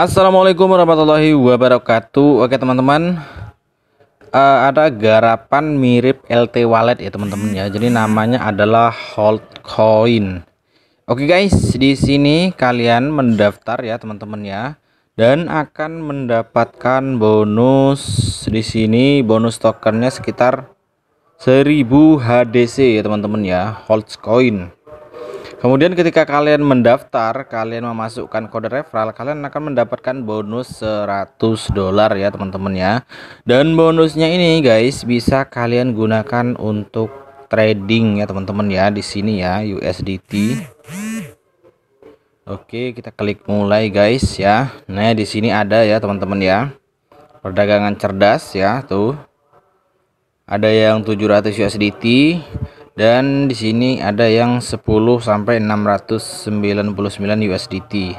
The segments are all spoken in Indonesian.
Assalamualaikum warahmatullahi wabarakatuh. Oke teman-teman, uh, ada garapan mirip LT Wallet ya teman-teman ya. Jadi namanya adalah Hold Coin. Oke guys, di sini kalian mendaftar ya teman-teman ya dan akan mendapatkan bonus di sini bonus tokennya sekitar 1000 HDC ya teman-teman ya, Hold Coin. Kemudian ketika kalian mendaftar, kalian memasukkan kode referral, kalian akan mendapatkan bonus 100 dolar ya teman-teman ya. Dan bonusnya ini guys bisa kalian gunakan untuk trading ya teman-teman ya di sini ya USDT. Oke, kita klik mulai guys ya. Nah, di sini ada ya teman-teman ya. Perdagangan cerdas ya tuh. Ada yang 700 USDT, dan di sini ada yang 10 sampai 699 USDT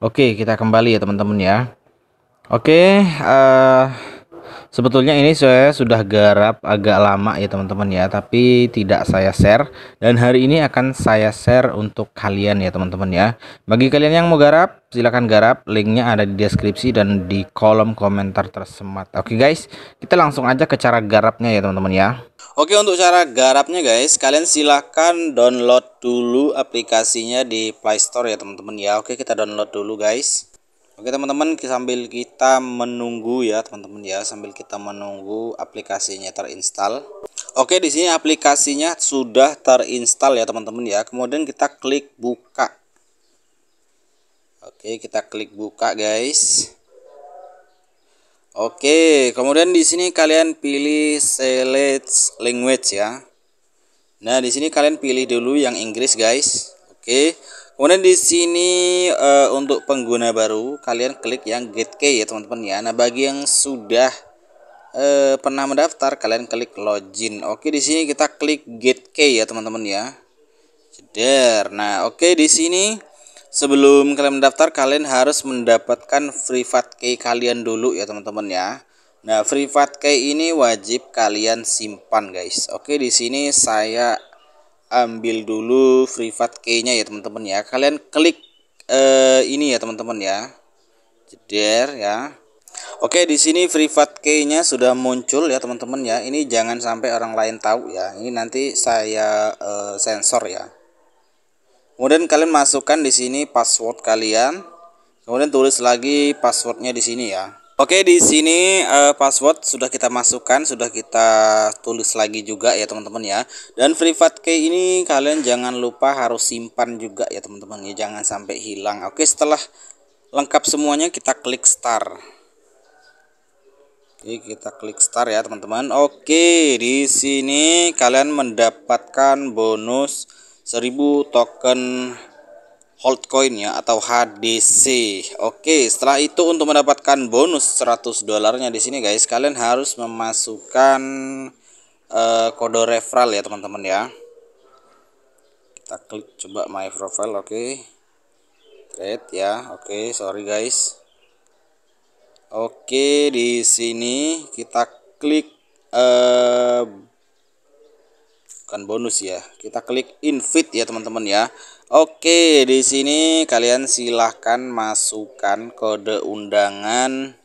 Oke kita kembali ya teman-teman ya Oke uh, sebetulnya ini saya sudah garap agak lama ya teman-teman ya tapi tidak saya share dan hari ini akan saya share untuk kalian ya teman-teman ya bagi kalian yang mau garap silahkan garap linknya ada di deskripsi dan di kolom komentar tersemat Oke guys kita langsung aja ke cara garapnya ya teman-teman ya Oke untuk cara garapnya guys, kalian silahkan download dulu aplikasinya di Play Store ya teman-teman ya. Oke kita download dulu guys. Oke teman-teman sambil kita menunggu ya teman-teman ya, sambil kita menunggu aplikasinya terinstall. Oke di sini aplikasinya sudah terinstall ya teman-teman ya. Kemudian kita klik buka. Oke kita klik buka guys. Oke, kemudian di sini kalian pilih select language ya. Nah, di sini kalian pilih dulu yang Inggris, guys. Oke. Kemudian di sini uh, untuk pengguna baru, kalian klik yang get key ya, teman-teman ya. Nah, bagi yang sudah uh, pernah mendaftar, kalian klik login. Oke, di sini kita klik get key ya, teman-teman ya. Jeder. Nah, oke di sini Sebelum kalian mendaftar, kalian harus mendapatkan privat key kalian dulu ya teman-teman ya. Nah, privat key ini wajib kalian simpan guys. Oke, di sini saya ambil dulu privat key-nya ya teman-teman ya. Kalian klik eh, ini ya teman-teman ya. Jeder ya. Oke, di sini privat key-nya sudah muncul ya teman-teman ya. Ini jangan sampai orang lain tahu ya. Ini nanti saya eh, sensor ya. Kemudian kalian masukkan di sini password kalian. Kemudian tulis lagi passwordnya di sini ya. Oke, di sini uh, password sudah kita masukkan, sudah kita tulis lagi juga ya teman-teman ya. Dan private key ini kalian jangan lupa harus simpan juga ya teman-teman ya, jangan sampai hilang. Oke, setelah lengkap semuanya kita klik start. Oke, kita klik start ya teman-teman. Oke, di sini kalian mendapatkan bonus 1000 token hold coin ya atau HDC. Oke, setelah itu untuk mendapatkan bonus 100 dolarnya di sini guys, kalian harus memasukkan uh, kode referral ya teman-teman ya. Kita klik coba my profile, oke. Okay. Trade ya. Oke, sorry guys. Oke, okay, di sini kita klik uh, bukan bonus ya. Kita klik invite ya teman-teman ya. Oke, di sini kalian silahkan masukkan kode undangan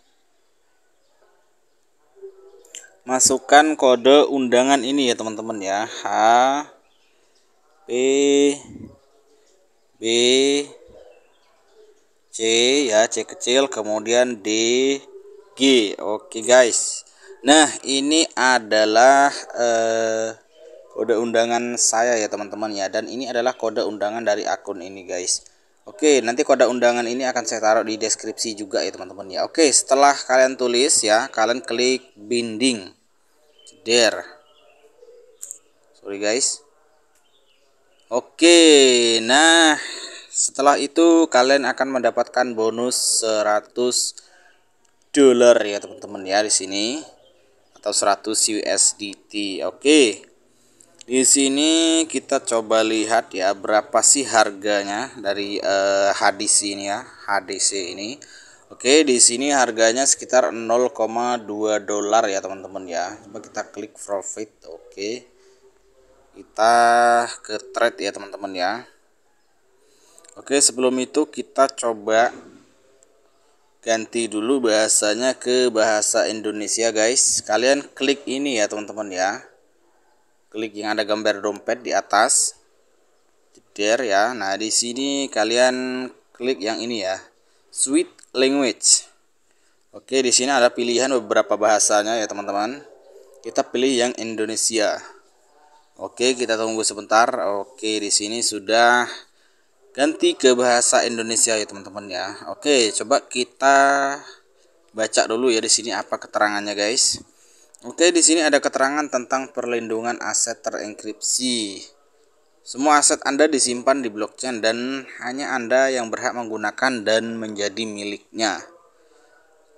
masukkan kode undangan ini ya teman-teman ya H P B C ya C kecil kemudian D G oke guys nah ini adalah eh, kode undangan saya ya teman-teman ya dan ini adalah kode undangan dari akun ini guys Oke nanti kode undangan ini akan saya taruh di deskripsi juga ya teman-teman ya Oke setelah kalian tulis ya kalian klik binding there sorry guys Oke nah setelah itu kalian akan mendapatkan bonus 100 dolar ya teman-teman ya di sini atau 100 USDT. Oke. Di sini kita coba lihat ya berapa sih harganya dari eh, HDC ini ya, HDC ini. Oke, di sini harganya sekitar 0,2 dolar ya teman-teman ya. Coba kita klik profit. Oke. Kita ke trade ya teman-teman ya. Oke, sebelum itu kita coba ganti dulu bahasanya ke bahasa Indonesia guys. Kalian klik ini ya teman-teman ya klik yang ada gambar dompet di atas jeder ya nah di sini kalian klik yang ini ya sweet language oke di sini ada pilihan beberapa bahasanya ya teman-teman kita pilih yang Indonesia oke kita tunggu sebentar oke di sini sudah ganti ke bahasa Indonesia ya teman-teman ya oke coba kita baca dulu ya di sini apa keterangannya guys Oke, di sini ada keterangan tentang perlindungan aset terenkripsi. Semua aset Anda disimpan di blockchain dan hanya Anda yang berhak menggunakan dan menjadi miliknya.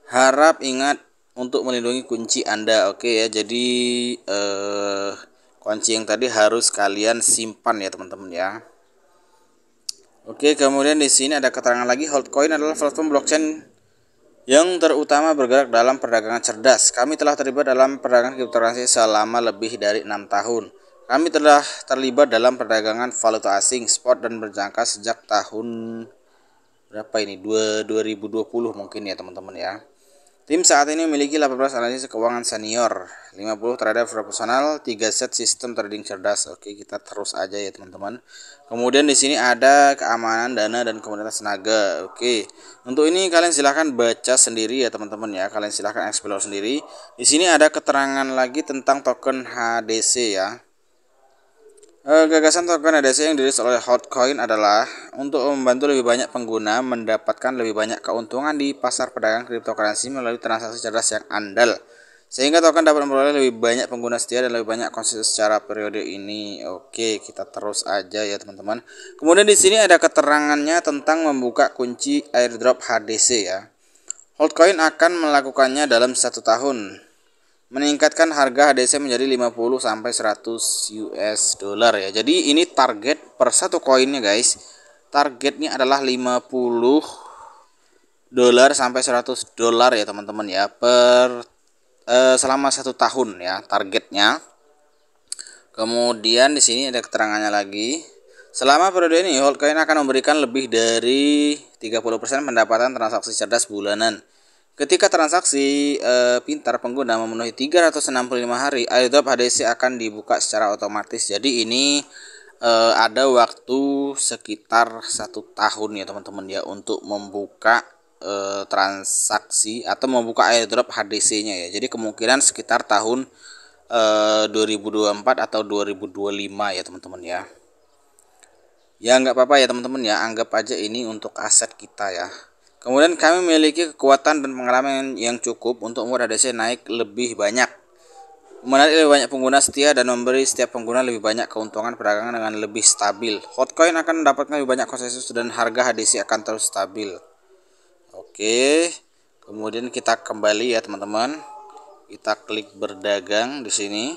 Harap ingat untuk melindungi kunci Anda, oke ya. Jadi eh kunci yang tadi harus kalian simpan ya, teman-teman ya. Oke, kemudian di sini ada keterangan lagi Holdcoin adalah platform blockchain yang terutama bergerak dalam perdagangan cerdas. Kami telah terlibat dalam perdagangan kriptoransi selama lebih dari enam tahun. Kami telah terlibat dalam perdagangan valuta asing, spot dan berjangka sejak tahun berapa ini? 2020 mungkin ya teman-teman ya. Tim saat ini memiliki 18 analisis keuangan senior, 50 terhadap profesional, 3 set sistem trading cerdas. Oke, kita terus aja ya teman-teman. Kemudian di sini ada keamanan dana dan komunitas tenaga. Oke. Untuk ini kalian silahkan baca sendiri ya teman-teman ya. Kalian silahkan explore sendiri. Di sini ada keterangan lagi tentang token HDC ya. Eh, gagasan token ADC yang dirilis oleh Hotcoin adalah untuk membantu lebih banyak pengguna mendapatkan lebih banyak keuntungan di pasar pedagang cryptocurrency melalui transaksi cerdas yang andal. Sehingga token dapat memperoleh lebih banyak pengguna setia dan lebih banyak konsisten secara periode ini. Oke, kita terus aja ya teman-teman. Kemudian di sini ada keterangannya tentang membuka kunci airdrop HDC ya. Hotcoin akan melakukannya dalam satu tahun meningkatkan harga HDC menjadi 50 sampai 100 US dollar ya. Jadi ini target per satu koinnya guys. Targetnya adalah 50 dolar sampai 100 dolar ya teman-teman ya per eh, selama satu tahun ya targetnya. Kemudian di sini ada keterangannya lagi. Selama periode ini, Holdcoin akan memberikan lebih dari 30% pendapatan transaksi cerdas bulanan Ketika transaksi e, pintar pengguna memenuhi 365 hari, airdrop HDC akan dibuka secara otomatis. Jadi ini e, ada waktu sekitar satu tahun ya teman-teman ya untuk membuka e, transaksi atau membuka airdrop HDC-nya ya. Jadi kemungkinan sekitar tahun e, 2024 atau 2025 ya teman-teman ya. Ya nggak apa-apa ya teman-teman ya, anggap aja ini untuk aset kita ya Kemudian kami memiliki kekuatan dan pengalaman yang cukup untuk membuat HDC naik lebih banyak. Menarik lebih banyak pengguna setia dan memberi setiap pengguna lebih banyak keuntungan perdagangan dengan lebih stabil. Hotcoin akan mendapatkan lebih banyak konsensus dan harga HDC akan terus stabil. Oke, kemudian kita kembali ya teman-teman. Kita klik berdagang di sini.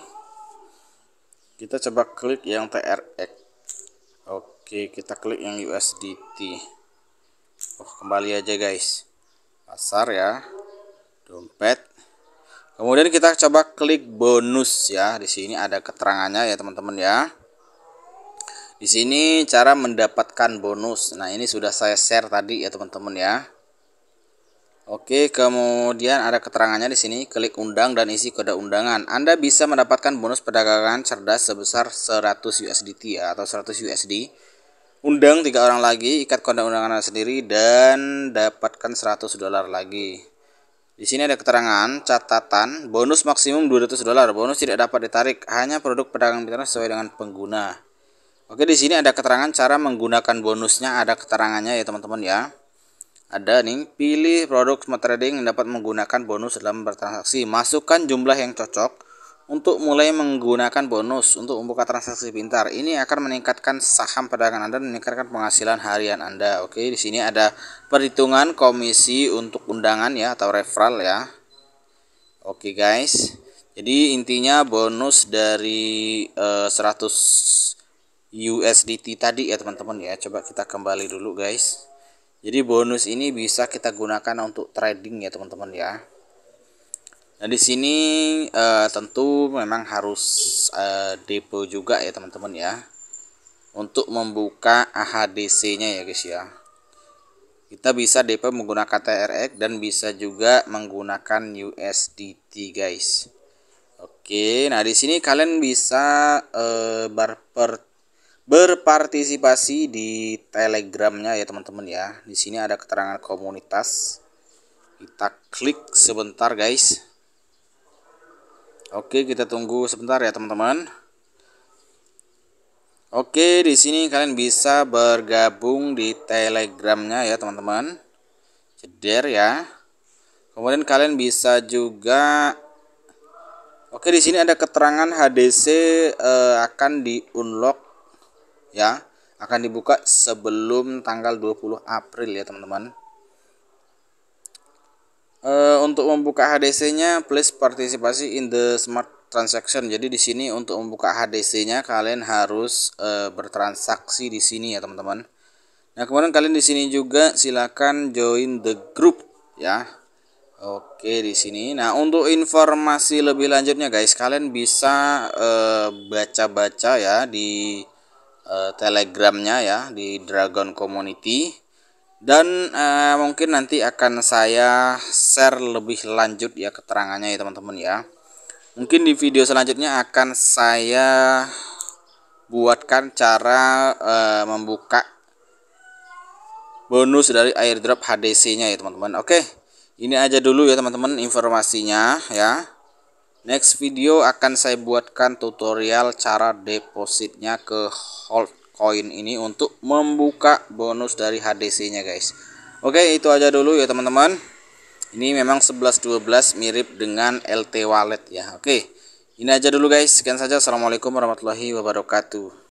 Kita coba klik yang TRX. Oke, kita klik yang USDT kembali aja guys pasar ya dompet kemudian kita coba klik bonus ya di sini ada keterangannya ya teman-teman ya di sini cara mendapatkan bonus nah ini sudah saya share tadi ya teman-teman ya Oke, kemudian ada keterangannya di sini, klik undang dan isi kode undangan. Anda bisa mendapatkan bonus perdagangan cerdas sebesar 100 USDT ya, atau 100 USD undang tiga orang lagi, ikat kondang undangan sendiri dan dapatkan 100 dolar lagi. Di sini ada keterangan catatan bonus maksimum 200 dolar. Bonus tidak dapat ditarik, hanya produk pedagang pintar sesuai dengan pengguna. Oke, di sini ada keterangan cara menggunakan bonusnya, ada keterangannya ya teman-teman ya. Ada nih, pilih produk smart trading yang dapat menggunakan bonus dalam bertransaksi. Masukkan jumlah yang cocok untuk mulai menggunakan bonus untuk membuka transaksi pintar. Ini akan meningkatkan saham perdagangan Anda dan meningkatkan penghasilan harian Anda. Oke, di sini ada perhitungan komisi untuk undangan ya atau referral ya. Oke, guys. Jadi intinya bonus dari uh, 100 USDT tadi ya teman-teman ya. Coba kita kembali dulu guys. Jadi bonus ini bisa kita gunakan untuk trading ya teman-teman ya. Nah di sini uh, tentu memang harus uh, depo juga ya teman-teman ya untuk membuka AHDC-nya ya guys ya. Kita bisa depo menggunakan TRX dan bisa juga menggunakan USDT guys. Oke, nah di sini kalian bisa uh, berper berpartisipasi di Telegramnya ya teman-teman ya. Di sini ada keterangan komunitas. Kita klik sebentar guys. Oke, kita tunggu sebentar ya, teman-teman. Oke, di sini kalian bisa bergabung di Telegramnya ya, teman-teman. Ceder ya. Kemudian kalian bisa juga Oke, di sini ada keterangan HDC eh, akan di unlock ya, akan dibuka sebelum tanggal 20 April ya, teman-teman. Eh, untuk membuka HDC-nya, please partisipasi in the smart transaction. Jadi di sini untuk membuka HDC-nya kalian harus uh, bertransaksi di sini ya teman-teman. Nah kemudian kalian di sini juga silakan join the group ya. Oke di sini. Nah untuk informasi lebih lanjutnya guys, kalian bisa eh, baca-baca uh, ya di uh, telegramnya ya di Dragon Community dan eh, mungkin nanti akan saya share lebih lanjut ya keterangannya ya teman-teman ya mungkin di video selanjutnya akan saya buatkan cara eh, membuka bonus dari airdrop HDC nya ya teman-teman oke ini aja dulu ya teman-teman informasinya ya next video akan saya buatkan tutorial cara depositnya ke hold koin ini untuk membuka bonus dari HDC-nya guys. Oke, itu aja dulu ya teman-teman. Ini memang 1112 mirip dengan LT Wallet ya. Oke. Ini aja dulu guys. Sekian saja. Assalamualaikum warahmatullahi wabarakatuh.